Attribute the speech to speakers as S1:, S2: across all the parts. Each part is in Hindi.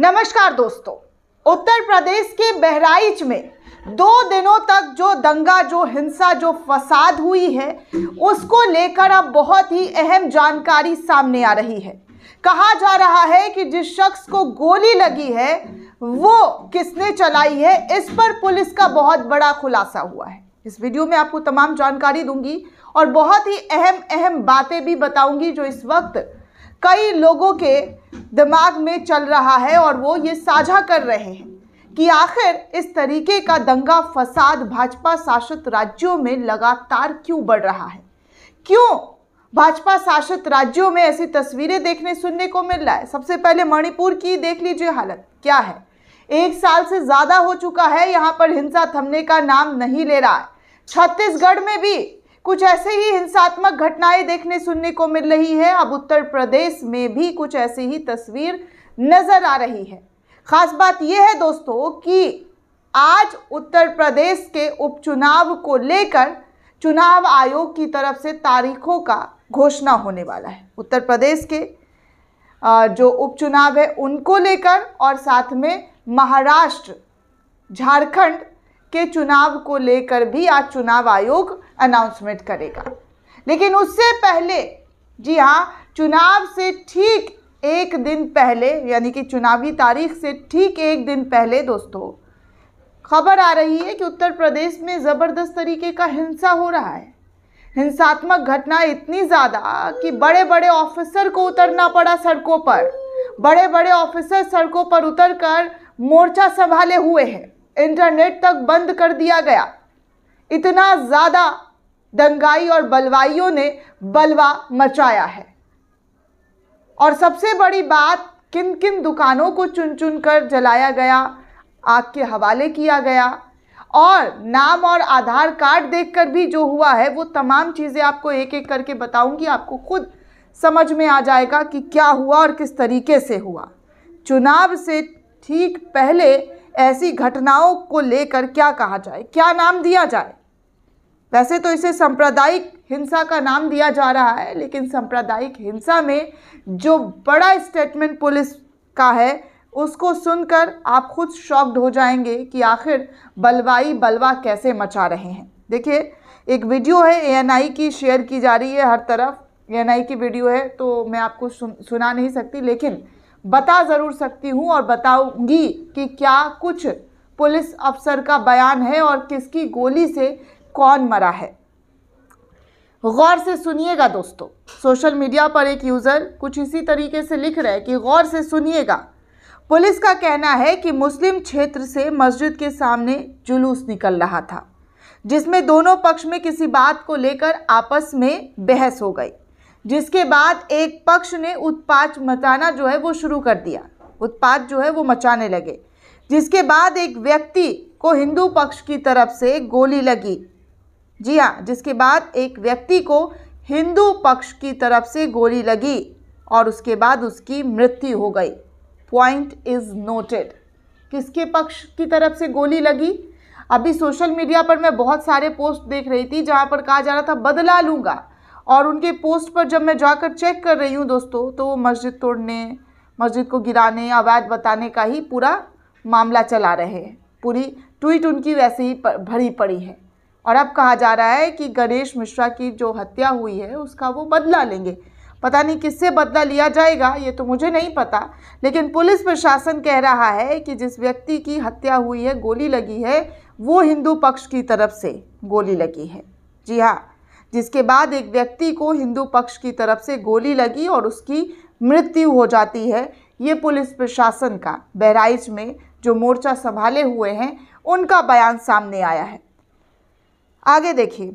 S1: नमस्कार दोस्तों उत्तर प्रदेश के बहराइच में दो दिनों तक जो दंगा जो हिंसा जो फसाद हुई है उसको लेकर अब बहुत ही अहम जानकारी सामने आ रही है कहा जा रहा है कि जिस शख्स को गोली लगी है वो किसने चलाई है इस पर पुलिस का बहुत बड़ा खुलासा हुआ है इस वीडियो में आपको तमाम जानकारी दूंगी और बहुत ही अहम अहम बातें भी बताऊंगी जो इस वक्त कई लोगों के दिमाग में चल रहा है और वो ये साझा कर रहे हैं कि आखिर इस तरीके का दंगा फसाद भाजपा शासित राज्यों में लगातार क्यों बढ़ रहा है क्यों भाजपा शासित राज्यों में ऐसी तस्वीरें देखने सुनने को मिल रहा है सबसे पहले मणिपुर की देख लीजिए हालत क्या है एक साल से ज़्यादा हो चुका है यहाँ पर हिंसा थमने का नाम नहीं ले रहा है छत्तीसगढ़ में भी कुछ ऐसे ही हिंसात्मक घटनाएं देखने सुनने को मिल रही है अब उत्तर प्रदेश में भी कुछ ऐसी ही तस्वीर नज़र आ रही है खास बात यह है दोस्तों कि आज उत्तर प्रदेश के उपचुनाव को लेकर चुनाव आयोग की तरफ से तारीखों का घोषणा होने वाला है उत्तर प्रदेश के जो उपचुनाव है उनको लेकर और साथ में महाराष्ट्र झारखंड के चुनाव को लेकर भी आज चुनाव आयोग अनाउंसमेंट करेगा लेकिन उससे पहले जी हाँ चुनाव से ठीक एक दिन पहले यानी कि चुनावी तारीख से ठीक एक दिन पहले दोस्तों खबर आ रही है कि उत्तर प्रदेश में ज़बरदस्त तरीके का हिंसा हो रहा है हिंसात्मक घटना इतनी ज़्यादा कि बड़े बड़े ऑफिसर को उतरना पड़ा सड़कों पर बड़े बड़े ऑफिसर सड़कों पर उतर कर मोर्चा संभाले हुए हैं इंटरनेट तक बंद कर दिया गया इतना ज़्यादा दंगाई और बलवाइयों ने बलवा मचाया है और सबसे बड़ी बात किन किन दुकानों को चुन चुन कर जलाया गया आग के हवाले किया गया और नाम और आधार कार्ड देखकर भी जो हुआ है वो तमाम चीज़ें आपको एक एक करके बताऊंगी आपको खुद समझ में आ जाएगा कि क्या हुआ और किस तरीके से हुआ चुनाव से ठीक पहले ऐसी घटनाओं को लेकर क्या कहा जाए क्या नाम दिया जाए वैसे तो इसे सांप्रदायिक हिंसा का नाम दिया जा रहा है लेकिन सांप्रदायिक हिंसा में जो बड़ा स्टेटमेंट पुलिस का है उसको सुनकर आप खुद शॉक्ड हो जाएंगे कि आखिर बलवाई बलवा कैसे मचा रहे हैं देखिए एक वीडियो है एएनआई की शेयर की जा रही है हर तरफ एएनआई की वीडियो है तो मैं आपको सुन सुना नहीं सकती लेकिन बता ज़रूर सकती हूँ और बताऊँगी कि क्या कुछ पुलिस अफसर का बयान है और किसकी गोली से कौन मरा है गौर से सुनिएगा दोस्तों सोशल मीडिया पर एक यूज़र कुछ इसी तरीके से लिख रहे हैं कि गौर से सुनिएगा पुलिस का कहना है कि मुस्लिम क्षेत्र से मस्जिद के सामने जुलूस निकल रहा था जिसमें दोनों पक्ष में किसी बात को लेकर आपस में बहस हो गई जिसके बाद एक पक्ष ने उत्पात मचाना जो है वो शुरू कर दिया उत्पात जो है वो मचाने लगे जिसके बाद एक व्यक्ति को हिंदू पक्ष की तरफ से गोली लगी जी हाँ जिसके बाद एक व्यक्ति को हिंदू पक्ष की तरफ से गोली लगी और उसके बाद उसकी मृत्यु हो गई पॉइंट इज़ नोटेड किसके पक्ष की तरफ से गोली लगी अभी सोशल मीडिया पर मैं बहुत सारे पोस्ट देख रही थी जहाँ पर कहा जा रहा था बदला लूँगा और उनके पोस्ट पर जब मैं जाकर चेक कर रही हूँ दोस्तों तो वो मस्जिद तोड़ने मस्जिद को गिराने अवैध बताने का ही पूरा मामला चला रहे हैं पूरी ट्वीट उनकी वैसे ही भरी पड़ी है और अब कहा जा रहा है कि गणेश मिश्रा की जो हत्या हुई है उसका वो बदला लेंगे पता नहीं किससे बदला लिया जाएगा ये तो मुझे नहीं पता लेकिन पुलिस प्रशासन कह रहा है कि जिस व्यक्ति की हत्या हुई है गोली लगी है वो हिंदू पक्ष की तरफ से गोली लगी है जी हाँ जिसके बाद एक व्यक्ति को हिंदू पक्ष की तरफ से गोली लगी और उसकी मृत्यु हो जाती है ये पुलिस प्रशासन का बहराइच में जो मोर्चा संभाले हुए हैं उनका बयान सामने आया है आगे देखिए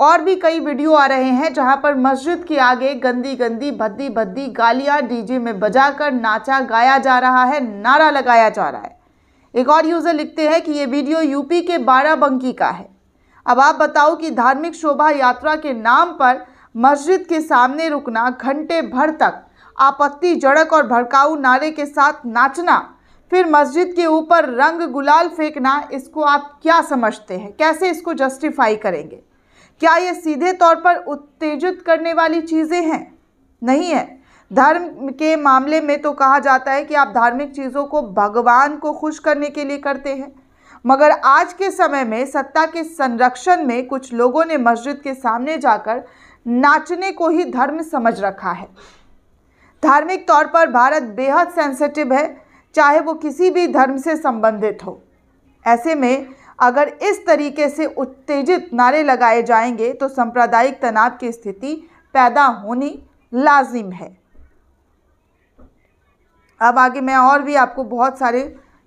S1: और भी कई वीडियो आ रहे हैं जहां पर मस्जिद के आगे गंदी गंदी भद्दी भद्दी गालियां डीजे में बजाकर नाचा गाया जा रहा है नारा लगाया जा रहा है एक और यूज़र लिखते हैं कि ये वीडियो यूपी के बाराबंकी का है अब आप बताओ कि धार्मिक शोभा यात्रा के नाम पर मस्जिद के सामने रुकना घंटे भर तक आपत्तिजनक और भड़काऊ नारे के साथ नाचना फिर मस्जिद के ऊपर रंग गुलाल फेंकना इसको आप क्या समझते हैं कैसे इसको जस्टिफाई करेंगे क्या ये सीधे तौर पर उत्तेजित करने वाली चीज़ें हैं नहीं है धर्म के मामले में तो कहा जाता है कि आप धार्मिक चीज़ों को भगवान को खुश करने के लिए करते हैं मगर आज के समय में सत्ता के संरक्षण में कुछ लोगों ने मस्जिद के सामने जाकर नाचने को ही धर्म समझ रखा है धार्मिक तौर पर भारत बेहद सेंसिटिव है चाहे वो किसी भी धर्म से संबंधित हो ऐसे में अगर इस तरीके से उत्तेजित नारे लगाए जाएंगे तो सांप्रदायिक तनाव की स्थिति पैदा होनी लाजिम है अब आगे मैं और भी आपको बहुत सारे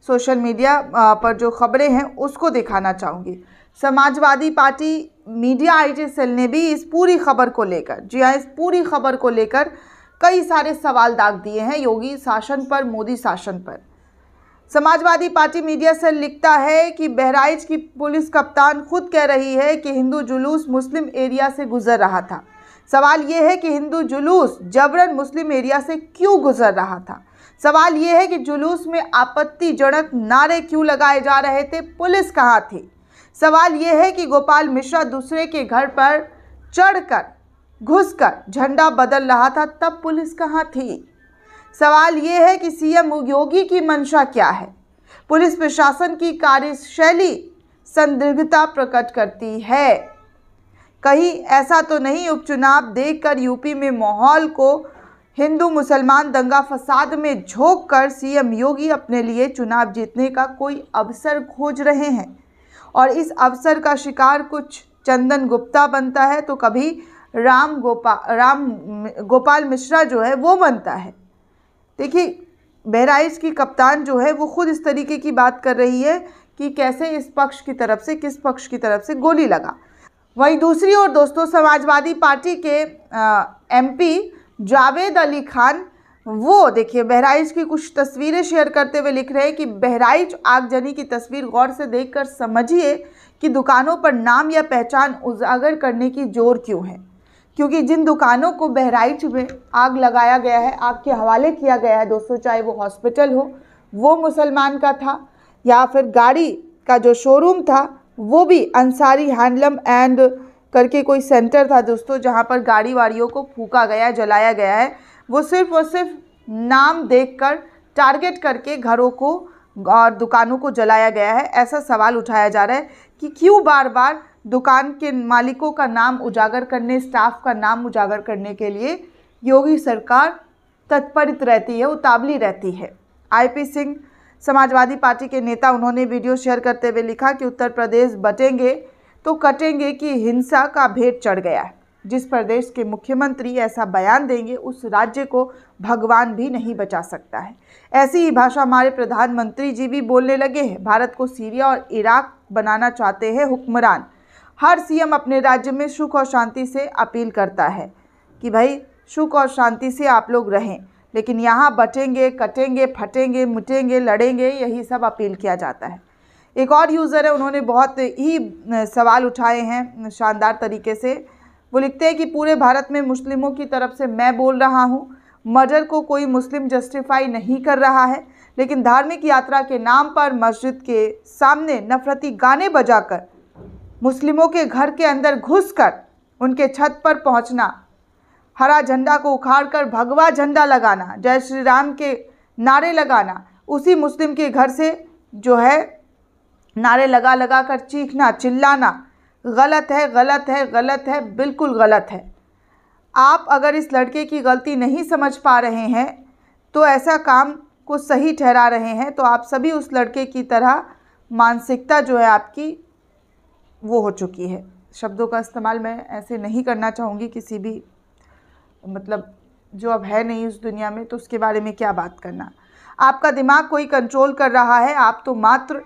S1: सोशल मीडिया पर जो खबरें हैं उसको दिखाना चाहूँगी Samajwadi Party media IT cell ने भी इस पूरी खबर को लेकर जी हाँ इस पूरी खबर को लेकर कई सारे सवाल दाग दिए हैं योगी शासन पर मोदी शासन पर समाजवादी पार्टी मीडिया से लिखता है कि बहराइच की पुलिस कप्तान खुद कह रही है कि हिंदू जुलूस मुस्लिम एरिया से गुजर रहा था सवाल यह है कि हिंदू जुलूस जबरन मुस्लिम एरिया से क्यों गुजर रहा था सवाल यह है कि जुलूस में आपत्तिजनक नारे क्यों लगाए जा रहे थे पुलिस कहाँ थी सवाल यह है कि गोपाल मिश्रा दूसरे के घर पर चढ़कर घुसकर झंडा बदल रहा था तब पुलिस कहाँ थी सवाल ये है कि सीएम योगी की मंशा क्या है पुलिस प्रशासन की कार्यशैली संदिग्धता प्रकट करती है कहीं ऐसा तो नहीं उपचुनाव देखकर यूपी में माहौल को हिंदू मुसलमान दंगा फसाद में झोंक कर सीएम योगी अपने लिए चुनाव जीतने का कोई अवसर खोज रहे हैं और इस अवसर का शिकार कुछ चंदन गुप्ता बनता है तो कभी राम गोपा राम गोपाल मिश्रा जो है वो बनता है देखिए बहराइच की कप्तान जो है वो खुद इस तरीके की बात कर रही है कि कैसे इस पक्ष की तरफ से किस पक्ष की तरफ से गोली लगा वहीं दूसरी ओर दोस्तों समाजवादी पार्टी के एमपी जावेद अली खान वो देखिए बहराइच की कुछ तस्वीरें शेयर करते हुए लिख रहे हैं कि बहराइच आगजनी की तस्वीर गौर से देखकर समझिए कि दुकानों पर नाम या पहचान उजागर करने की जोर क्यों है क्योंकि जिन दुकानों को बहराइच में आग लगाया गया है आग के हवाले किया गया है दोस्तों चाहे वो हॉस्पिटल हो वो मुसलमान का था या फिर गाड़ी का जो शोरूम था वो भी अंसारी हैंडलम एंड करके कोई सेंटर था दोस्तों जहाँ पर गाड़ी वाड़ियों को फूका गया जलाया गया है वो सिर्फ और सिर्फ नाम देखकर टारगेट करके घरों को और दुकानों को जलाया गया है ऐसा सवाल उठाया जा रहा है कि क्यों बार बार दुकान के मालिकों का नाम उजागर करने स्टाफ का नाम उजागर करने के लिए योगी सरकार तत्परित रहती है उतावली रहती है आईपी सिंह समाजवादी पार्टी के नेता उन्होंने वीडियो शेयर करते हुए लिखा कि उत्तर प्रदेश बटेंगे तो कटेंगे कि हिंसा का भेंट चढ़ गया है जिस प्रदेश के मुख्यमंत्री ऐसा बयान देंगे उस राज्य को भगवान भी नहीं बचा सकता है ऐसी ही भाषा हमारे प्रधानमंत्री जी भी बोलने लगे हैं भारत को सीरिया और इराक बनाना चाहते हैं हुक्मरान हर सीएम अपने राज्य में सुख और शांति से अपील करता है कि भाई सुख और शांति से आप लोग रहें लेकिन यहाँ बटेंगे कटेंगे फटेंगे मुटेंगे लड़ेंगे यही सब अपील किया जाता है एक और यूज़र है उन्होंने बहुत ही सवाल उठाए हैं शानदार तरीके से वो लिखते हैं कि पूरे भारत में मुस्लिमों की तरफ से मैं बोल रहा हूँ मर्डर को कोई मुस्लिम जस्टिफाई नहीं कर रहा है लेकिन धार्मिक यात्रा के नाम पर मस्जिद के सामने नफरती गाने बजाकर मुस्लिमों के घर के अंदर घुसकर उनके छत पर पहुंचना हरा झंडा को उखाड़कर भगवा झंडा लगाना जय श्री राम के नारे लगाना उसी मुस्लिम के घर से जो है नारे लगा लगा कर चीखना चिल्लाना गलत है गलत है गलत है बिल्कुल गलत है आप अगर इस लड़के की गलती नहीं समझ पा रहे हैं तो ऐसा काम को सही ठहरा रहे हैं तो आप सभी उस लड़के की तरह मानसिकता जो है आपकी वो हो चुकी है शब्दों का इस्तेमाल मैं ऐसे नहीं करना चाहूँगी किसी भी मतलब जो अब है नहीं उस दुनिया में तो उसके बारे में क्या बात करना आपका दिमाग कोई कंट्रोल कर रहा है आप तो मात्र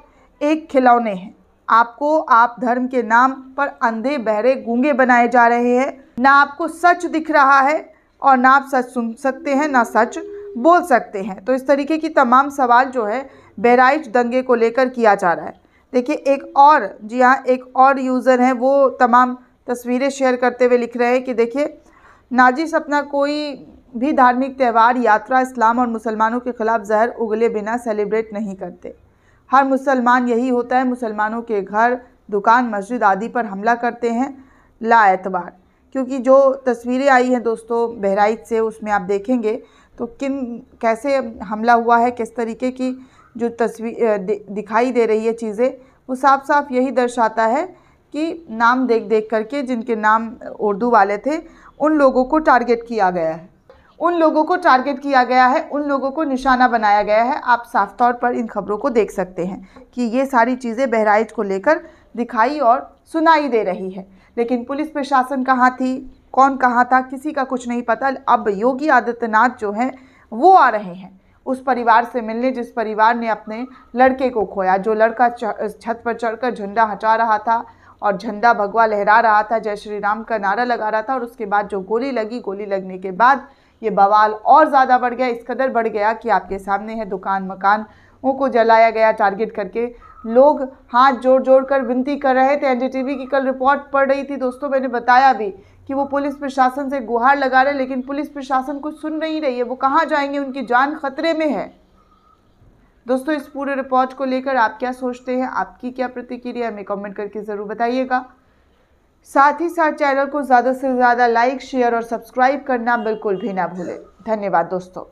S1: एक खिलौने हैं आपको आप धर्म के नाम पर अंधे बहरे गूंगे बनाए जा रहे हैं ना आपको सच दिख रहा है और ना आप सच सुन सकते हैं ना सच बोल सकते हैं तो इस तरीके की तमाम सवाल जो है बहराइच दंगे को लेकर किया जा रहा है देखिए एक और जी हाँ एक और यूज़र हैं वो तमाम तस्वीरें शेयर करते हुए लिख रहे हैं कि देखिए नाजिस अपना कोई भी धार्मिक त्यौहार यात्रा इस्लाम और मुसलमानों के ख़िलाफ़ जहर उगले बिना सेलिब्रेट नहीं करते हर मुसलमान यही होता है मुसलमानों के घर दुकान मस्जिद आदि पर हमला करते हैं लाएतवार क्योंकि जो तस्वीरें आई हैं दोस्तों बहराइच से उसमें आप देखेंगे तो किन कैसे हमला हुआ है किस तरीके की जो तस्वीर दिखाई दे रही है चीज़ें वो साफ साफ यही दर्शाता है कि नाम देख देख करके जिनके नाम उर्दू वाले थे उन लोगों को टारगेट किया गया है उन लोगों को टारगेट किया गया है उन लोगों को निशाना बनाया गया है आप साफ तौर पर इन खबरों को देख सकते हैं कि ये सारी चीज़ें बहराइच को लेकर दिखाई और सुनाई दे रही है लेकिन पुलिस प्रशासन कहाँ थी कौन कहाँ था किसी का कुछ नहीं पता अब योगी आदित्यनाथ जो हैं वो आ रहे हैं उस परिवार से मिलने जिस परिवार ने अपने लड़के को खोया जो लड़का छत पर चढ़कर झंडा हटा रहा था और झंडा भगवा लहरा रहा था जय श्री राम का नारा लगा रहा था और उसके बाद जो गोली लगी गोली लगने के बाद ये बवाल और ज़्यादा बढ़ गया इस कदर बढ़ गया कि आपके सामने है दुकान मकान को जलाया गया टारगेट करके लोग हाथ जोड़ जोड़ कर विनती कर रहे थे एनडीटीवी की कल रिपोर्ट पड़ रही थी दोस्तों मैंने बताया भी कि वो पुलिस प्रशासन से गुहार लगा रहे लेकिन पुलिस प्रशासन कुछ सुन नहीं रही है वो कहाँ जाएंगे उनकी जान खतरे में है दोस्तों इस पूरे रिपोर्ट को लेकर आप क्या सोचते हैं आपकी क्या प्रतिक्रिया हमें कमेंट करके ज़रूर बताइएगा साथ ही साथ चैनल को ज़्यादा से ज़्यादा लाइक शेयर और सब्सक्राइब करना बिल्कुल भी ना भूलें धन्यवाद दोस्तों